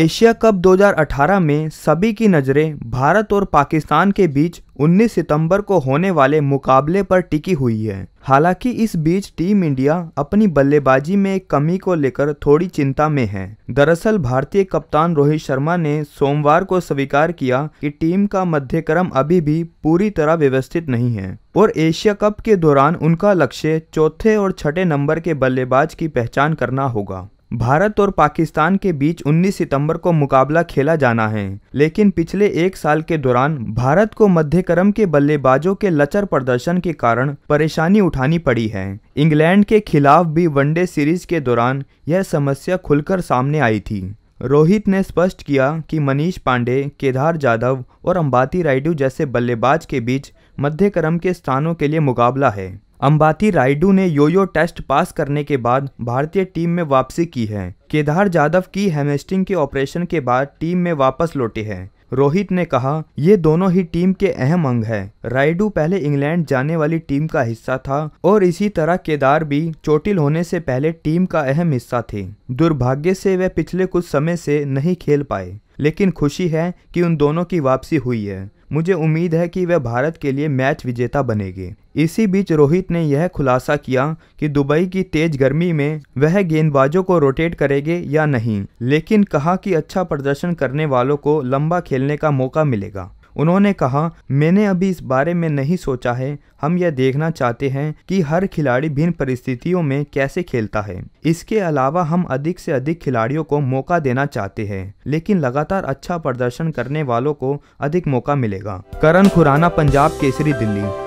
Asia cup 2018 में सभी की नज़रें भारत और पाकिस्तान के बीच 19 सितंबर को होने वाले मुकाबले पर टिकी हुई है हालांकि इस बीच टीम इंडिया अपनी बल्लेबाजी में कमी को लेकर थोड़ी चिंता में है दरअसल भारतीय कप्तान रोहित शर्मा ने सोमवार को स्वीकार किया कि टीम का मध्यक्रम अभी भी पूरी तरह व्यवस्थित नहीं है और एशिया कप के दौरान उनका लक्ष्य चौथे और छठे नंबर के बल्लेबाज की पहचान करना होगा भारत और पाकिस्तान के बीच 19 सितंबर को मुकाबला खेला जाना है लेकिन पिछले एक साल के दौरान भारत को मध्यक्रम के बल्लेबाजों के लचर प्रदर्शन के कारण परेशानी उठानी पड़ी है इंग्लैंड के खिलाफ भी वनडे सीरीज के दौरान यह समस्या खुलकर सामने आई थी रोहित ने स्पष्ट किया कि मनीष पांडे केदार जाधव और अंबाती रायडू जैसे बल्लेबाज के बीच मध्यक्रम के स्थानों के लिए मुकाबला है अंबाती रायडू ने योयो टेस्ट पास करने के बाद भारतीय टीम में वापसी की है केदार जाधव की हेमेस्टिंग के ऑपरेशन के बाद टीम में वापस लौटे हैं रोहित ने कहा ये दोनों ही टीम के अहम अंग हैं। राइडू पहले इंग्लैंड जाने वाली टीम का हिस्सा था और इसी तरह केदार भी चोटिल होने से पहले टीम का अहम हिस्सा थे दुर्भाग्य से वे पिछले कुछ समय से नहीं खेल पाए लेकिन खुशी है कि उन दोनों की वापसी हुई है मुझे उम्मीद है कि वह भारत के लिए मैच विजेता बनेंगे इसी बीच रोहित ने यह खुलासा किया कि दुबई की तेज गर्मी में वह गेंदबाजों को रोटेट करेंगे या नहीं लेकिन कहा कि अच्छा प्रदर्शन करने वालों को लंबा खेलने का मौका मिलेगा उन्होंने कहा मैंने अभी इस बारे में नहीं सोचा है हम यह देखना चाहते हैं कि हर खिलाड़ी भिन्न परिस्थितियों में कैसे खेलता है इसके अलावा हम अधिक से अधिक खिलाड़ियों को मौका देना चाहते हैं लेकिन लगातार अच्छा प्रदर्शन करने वालों को अधिक मौका मिलेगा करण खुराना पंजाब केसरी दिल्ली